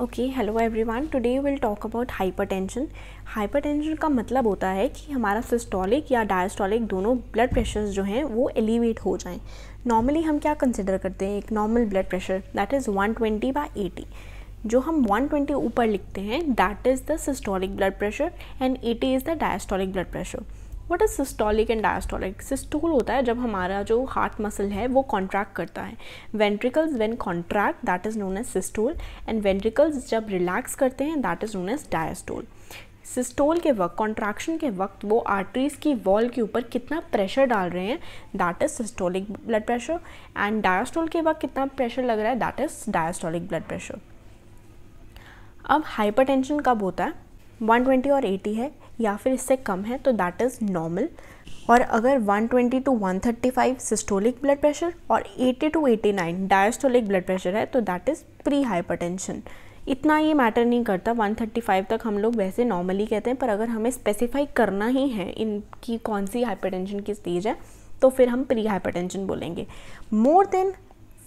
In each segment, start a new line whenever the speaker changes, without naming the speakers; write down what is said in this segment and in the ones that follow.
okay hello everyone today will talk about hypertension hypertension का मतलब होता है कि हमारा सिस्टोलिक या डायस्टोलिक दोनों ब्लड प्रेशर्स जो हैं वो एलिवेट हो जाएं नॉर्मली हम क्या कंसिडर करते हैं एक normal blood pressure that is 120 twenty by eighty जो हम 120 ऊपर लिखते हैं that is the systolic blood pressure and 80 is the diastolic blood pressure what is systolic and diastolic systole होता है जब हमारा जो हार्ट मसल है वो कॉन्ट्रैक्ट करता है ventricles when contract that is known as systole and ventricles जब रिलैक्स करते हैं that is known as diastole systole के वक्त कॉन्ट्रैक्शन के वक्त वो आर्टरीज की वॉल के ऊपर कितना प्रेशर डाल रहे हैं that is systolic blood pressure and diastole के वक्त कितना प्रेशर लग रहा है that is diastolic blood pressure अब हाइपरटेंशन कब होता है 120 और 80 है या फिर इससे कम है तो दैट इज़ नॉर्मल और अगर 120 to one systolic blood pressure और 80 टू 89 डायस्टोलिक ब्लड प्रेशर है तो दैट इज़ प्री हाइपरटेंशन इतना ये मैटर नहीं करता 135 तक हम लोग वैसे नॉर्मली कहते हैं पर अगर हमें स्पेसिफाई करना ही है इनकी कौन सी हाइपरटेंशन की स्टेज है तो फिर हम प्री हाइपरटेंशन बोलेंगे मोर देन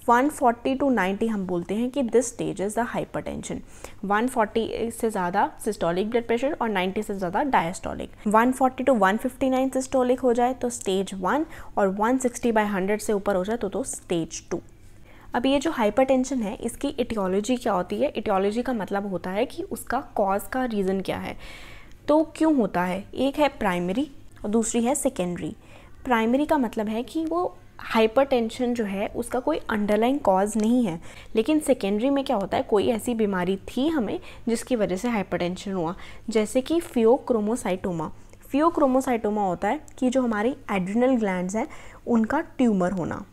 140 टू 90 हम बोलते हैं कि this stage is the one 140 से ज़्यादा सिस्टोलिक ब्लड प्रेशर और 90 से ज़्यादा डायस्टोलिक 140 टू 159 सिस्टोलिक हो जाए तो स्टेज वन और 160 बाई हंड्रेड से ऊपर हो जाए तो, तो स्टेज टू अब ये जो हाइपरटेंशन है इसकी इटियोलॉजी क्या होती है इटियोलॉजी का मतलब होता है कि उसका कॉज का रीज़न क्या है तो क्यों होता है एक है प्राइमरी और दूसरी है सेकेंडरी प्राइमरी का मतलब है कि वो हाइपरटेंशन जो है उसका कोई अंडरलाइन कॉज नहीं है लेकिन सेकेंडरी में क्या होता है कोई ऐसी बीमारी थी हमें जिसकी वजह से हाइपरटेंशन हुआ जैसे कि फ्योक्रोमोसाइटोमा फ्योक्रोमोसाइटोमा होता है कि जो हमारी एड्रिनल ग्लैंड्स हैं उनका ट्यूमर होना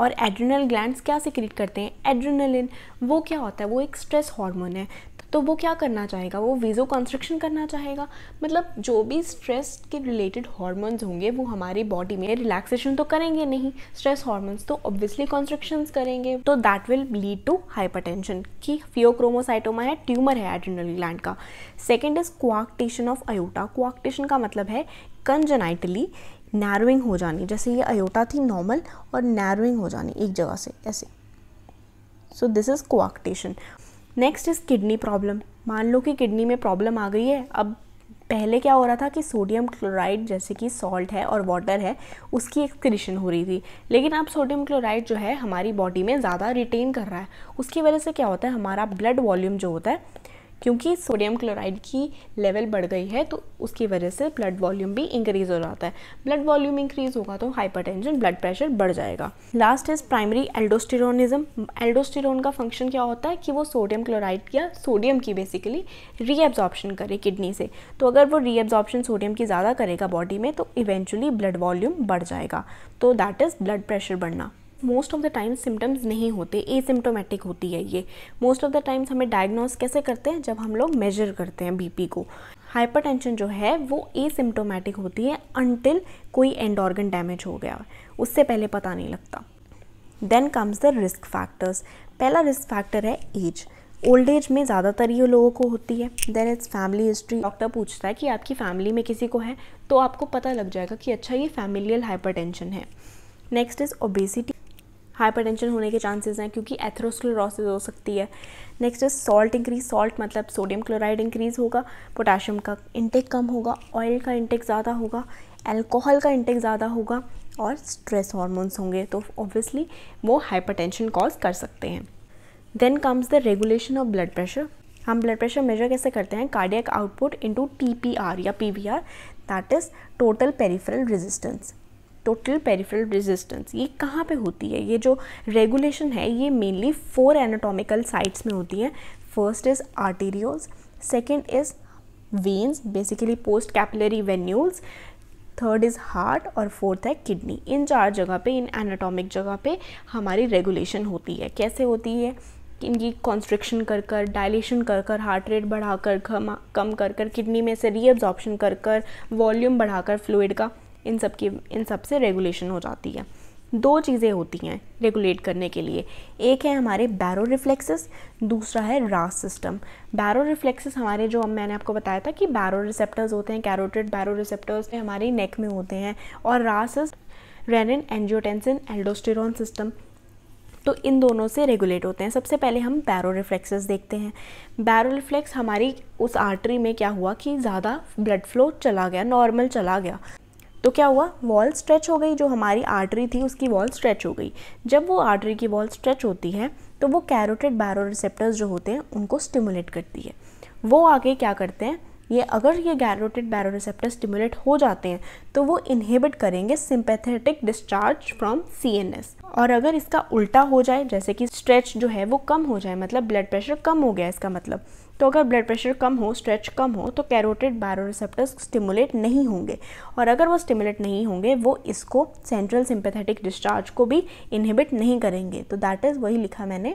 और एड्रिनल ग्लैंड्स क्या सिक्रीट करते हैं एड्रिनलिन वो क्या होता है वो एक स्ट्रेस हार्मोन है तो वो क्या करना चाहेगा वो वीज़ो कंस्ट्रक्शन करना चाहेगा मतलब जो भी स्ट्रेस के रिलेटेड हॉर्मोन्स होंगे वो हमारी बॉडी में रिलैक्सेशन तो करेंगे नहीं स्ट्रेस हार्मोन्स तो ऑब्वियसली कंस्ट्रक्शन करेंगे तो that will lead to hypertension की फियोक्रोमोसाइटोमा है ट्यूमर है एड्रिनल ग्लैंड का second is coarctation of aorta coarctation का मतलब है कंजनाइटली नैरोइंग हो जानी जैसे ये अयोटा थी नॉर्मल और नैरोइंग हो जानी एक जगह से ऐसे so this is coarctation next is kidney problem मान लो कि किडनी में प्रॉब्लम आ गई है अब पहले क्या हो रहा था कि सोडियम क्लोराइड जैसे कि सॉल्ट है और वाटर है उसकी एक्सक्रीशन हो रही थी लेकिन अब सोडियम क्लोराइड जो है हमारी बॉडी में ज़्यादा रिटेन कर रहा है उसकी वजह से क्या होता है हमारा ब्लड वॉल्यूम जो होता है क्योंकि सोडियम क्लोराइड की लेवल बढ़ गई है तो उसकी वजह से ब्लड वॉल्यूम भी इंक्रीज़ हो जाता है ब्लड वॉल्यूम इंक्रीज़ होगा तो हाइपरटेंशन ब्लड प्रेशर बढ़ जाएगा last is primary aldosteronism aldosterone का फंक्शन क्या होता है कि वो सोडियम क्लोराइड या सोडियम की बेसिकली रीअब्जॉर्प्शन करे किडनी से तो अगर वो रीअब्जॉर्प्शन सोडियम की ज़्यादा करेगा बॉडी में तो इवेंचुअली ब्लड वॉल्यूम बढ़ जाएगा तो दैट इज़ ब्लड प्रेशर बढ़ना most of the time symptoms नहीं होते एसिम्टोमेटिक होती है ये मोस्ट ऑफ़ द टाइम्स हमें डायग्नोस कैसे करते हैं जब हम लोग मेजर करते हैं बीपी को हाइपरटेंशन जो है वो एसिम्टोमेटिक होती है अनटिल कोई एंड ऑर्गन डैमेज हो गया उससे पहले पता नहीं लगता then comes the risk factors पहला रिस्क फैक्टर है एज ओल्ड एज में ज़्यादातर ये लोगों को होती है then it's family history doctor पूछता है कि आपकी फैमिली में किसी को है तो आपको पता लग जाएगा कि अच्छा ये फैमिलियल हाइपरटेंशन है नेक्स्ट इज़ ओबेसिटी हाइपरटेंशन होने के चांसेस हैं क्योंकि एथरोस्क्लेरोसिस हो सकती है next is salt increase salt मतलब सोडियम क्लोराइड इंक्रीज होगा पोटाशियम का इंटेक कम होगा ऑयल का इंटेक ज़्यादा होगा एल्कोहल का इंटेक ज़्यादा होगा और स्ट्रेस हॉर्मोन्स होंगे तो ऑब्वियसली वो हाइपरटेंशन कॉज कर सकते हैं then comes the regulation of blood pressure हम ब्लड प्रेशर मेजर कैसे करते हैं cardiac output into T P R या P V R that is total peripheral resistance total peripheral resistance ये कहाँ पे होती है ये जो रेगुलेशन है ये मेनली फोर एनाटॉमिकल साइट्स में होती है first is arterioles second is veins basically post capillary venules third is heart और फोर्थ है किडनी इन चार जगह पे इन एनाटॉमिक जगह पे हमारी रेगुलेशन होती है कैसे होती है इनकी कॉन्स्ट्रिक्शन कर कर डायलेशन कर कर हार्ट रेट बढ़ाकर कम कर कर किडनी में से रीअब्जॉर्प्शन कर कर वॉल्यूम बढ़ाकर फ्लूड का इन सब की इन सब से रेगुलेशन हो जाती है दो चीज़ें होती हैं रेगुलेट करने के लिए एक है हमारे बैरो रिफ्लेक्सेस दूसरा है रास सिस्टम बैरो रिफ्लेक्सेस हमारे जो मैंने आपको बताया था कि बैरो रिसेप्टर्स होते हैं कैरोटेड बैरो रिसेप्टर्स हमारे नेक में होते हैं और रास रेनिन एंजियोटेंसिन एल्डोस्टेरॉन सिस्टम तो इन दोनों से रेगुलेट होते हैं सबसे पहले हम बैरो रिफ्लेक्सेस देखते हैं बैरो रिफ्लेक्स हमारी उस आर्टरी में क्या हुआ कि ज़्यादा ब्लड फ्लो चला गया नॉर्मल चला गया तो क्या हुआ वॉल स्ट्रेच हो गई जो हमारी आर्टरी थी उसकी वॉल स्ट्रेच हो गई जब वो आर्टरी की वॉल स्ट्रेच होती है तो वो कैरोटेड रिसेप्टर्स जो होते हैं उनको स्टिमुलेट करती है वो आगे क्या करते हैं ये अगर ये गैरोटेड रिसेप्टर स्टिमुलेट हो जाते हैं तो वो इनहिबिट करेंगे सिंपैथेटिक डिस्चार्ज फ्रॉम एस और अगर इसका उल्टा हो जाए जैसे कि स्ट्रेच जो है वो कम हो जाए मतलब ब्लड प्रेशर कम हो गया इसका मतलब तो अगर ब्लड प्रेशर कम हो स्ट्रेच कम हो तो कैरोटेड बायोरिसेप्टर्स स्टिमुलेट नहीं होंगे और अगर वो स्टिमुलेट नहीं होंगे वो इसको सेंट्रल सिंपैथेटिक डिस्चार्ज को भी इनहिबिट नहीं करेंगे तो दैट इज़ वही लिखा मैंने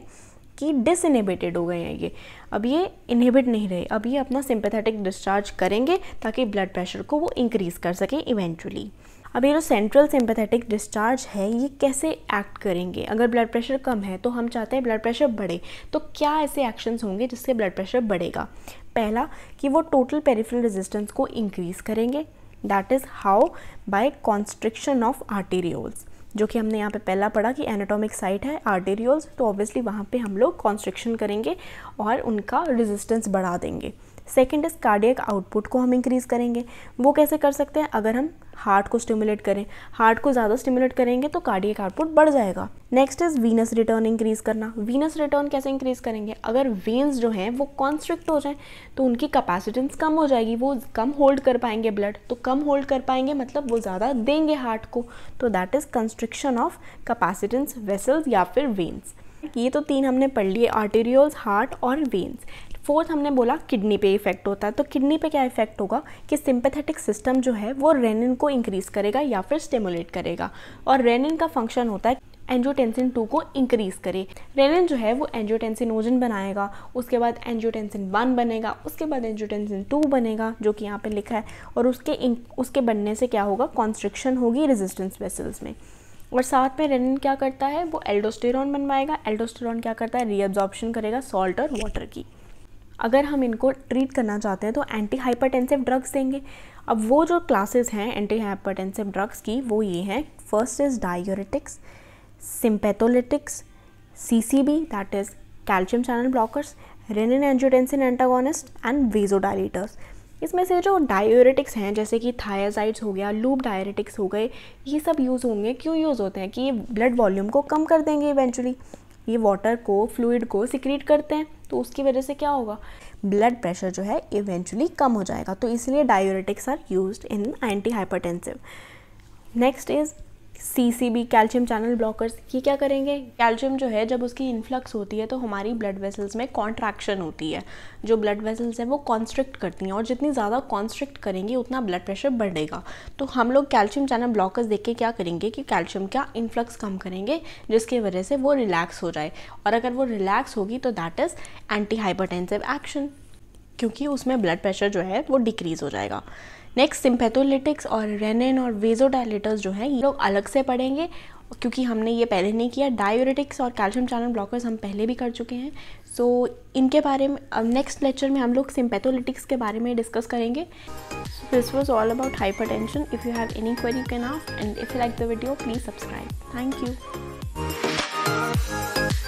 कि डिसइनहिबिटेड हो गए हैं ये अब ये इनहिबिट नहीं रहे अब ये अपना सिंपैथेटिक डिस्चार्ज करेंगे ताकि ब्लड प्रेशर को वो इंक्रीज़ कर सकें इवेंचुअली अब ये जो सेंट्रल सिंपथेटिक डिस्चार्ज है ये कैसे एक्ट करेंगे अगर ब्लड प्रेशर कम है तो हम चाहते हैं ब्लड प्रेशर बढ़े तो क्या ऐसे एक्शंस होंगे जिससे ब्लड प्रेशर बढ़ेगा पहला कि वो टोटल पेरिफेरल रेजिस्टेंस को इंक्रीज़ करेंगे that is how by constriction of arterioles जो कि हमने यहाँ पे पहला पढ़ा कि एनाटॉमिक साइट है आर्टेरियोल्स तो ऑब्वियसली वहाँ पे हम लोग कॉन्स्ट्रिक्शन करेंगे और उनका रेजिस्टेंस बढ़ा देंगे सेकेंड इज़ कार्डियक आउटपुट को हम इंक्रीज़ करेंगे वो कैसे कर सकते हैं अगर हम हार्ट को स्टिमुलेट करें हार्ट को ज़्यादा स्टिमुलेट करेंगे तो कार्डियक आउटपुट बढ़ जाएगा next is venous return increase करना वीनस रिटर्न कैसे इंक्रीज़ करेंगे अगर वेन्स जो हैं वो कॉन्स्ट्रिक्ट हो जाएं तो उनकी कैपेसिटेंस कम हो जाएगी वो कम होल्ड कर पाएंगे ब्लड तो कम होल्ड कर पाएंगे मतलब वो ज़्यादा देंगे हार्ट को तो that is constriction of capacitance vessels या फिर वेन्स ये तो तीन हमने पढ़ लिए आर्टेरियोल्स हार्ट और वेन्स फोर्थ हमने बोला किडनी पे इफेक्ट होता है तो किडनी पे क्या इफेक्ट होगा कि सिंपैथेटिक सिस्टम जो है वो रेनिन को इंक्रीज़ करेगा या फिर स्टिमुलेट करेगा और रेनिन का फंक्शन होता है एंजियोटेंसिन टू को इंक्रीज़ करे रेनिन जो है वो एंजियोटेंसिनोजन बनाएगा उसके बाद एंजियोटेंसिन वन बनेगा उसके बाद एंजियोटेंसिन टू बनेगा जो कि यहाँ पे लिखा है और उसके उसके बनने से क्या होगा कॉन्स्ट्रिक्शन होगी रेजिस्टेंस वेसल्स में और साथ में रेनिन क्या करता है वो एल्डोस्टेरॉन बनवाएगा एल्डोस्टेरॉन क्या करता है रीअब्जॉर्प्शन करेगा सॉल्ट और वाटर की अगर हम इनको ट्रीट करना चाहते हैं तो एंटी हाइपरटेंसिव ड्रग्स देंगे अब वो जो क्लासेस हैं एंटी हाइपरटेंसिव ड्रग्स की वो ये हैं first is diuretics sympatholytics C C B that is calcium channel blockers renin angiotensin antagonist and vasodilators इसमें से जो डायोरेटिक्स हैं जैसे कि थायाजाइड्स हो गया लूप डायोरेटिक्स हो गए ये सब यूज़ होंगे क्यों यूज़ होते हैं कि ये ब्लड वॉल्यूम को कम कर देंगे इवेंचुअली ये वाटर को फ्लूड को सिक्रीट करते हैं तो उसकी वजह से क्या होगा ब्लड प्रेशर जो है इवेंचुअली कम हो जाएगा तो इसलिए diuretics are use in anti hypertensive next is C C B calcium channel blockers ये क्या करेंगे कैल्शियम जो है जब उसकी इन्फ्लक्स होती है तो हमारी ब्लड वेसल्स में कॉन्ट्रैक्शन होती है जो ब्लड वेसल्स हैं वो कॉन्स्ट्रिक्ट करती हैं और जितनी ज़्यादा कॉन्स्ट्रिक्ट करेंगे उतना ब्लड प्रेशर बढ़ेगा तो हम लोग कैल्शियम चैनल ब्लॉकर्स देख के क्या करेंगे कि कैल्शियम का इन्फ्लक्स कम करेंगे जिसकी वजह से वो रिलैक्स हो जाए और अगर वो रिलैक्स होगी तो that is anti hypertensive action क्योंकि उसमें ब्लड प्रेशर जो है वो डिक्रीज़ हो जाएगा नेक्स्ट सिंपेथोलिटिक्स और रेनिन और वेजोडायलेटर्स जो हैं ये लोग अलग से पढ़ेंगे क्योंकि हमने ये पहले नहीं किया डायोरेटिक्स और कैल्शियम चैनल ब्लॉकर्स हम पहले भी कर चुके हैं सो so, इनके बारे में अब नेक्स्ट लेक्चर में हम लोग सिंपेथोलिटिक्स के बारे में डिस्कस करेंगे this was all about hypertension if you have any query can off and if you like the video please subscribe thank you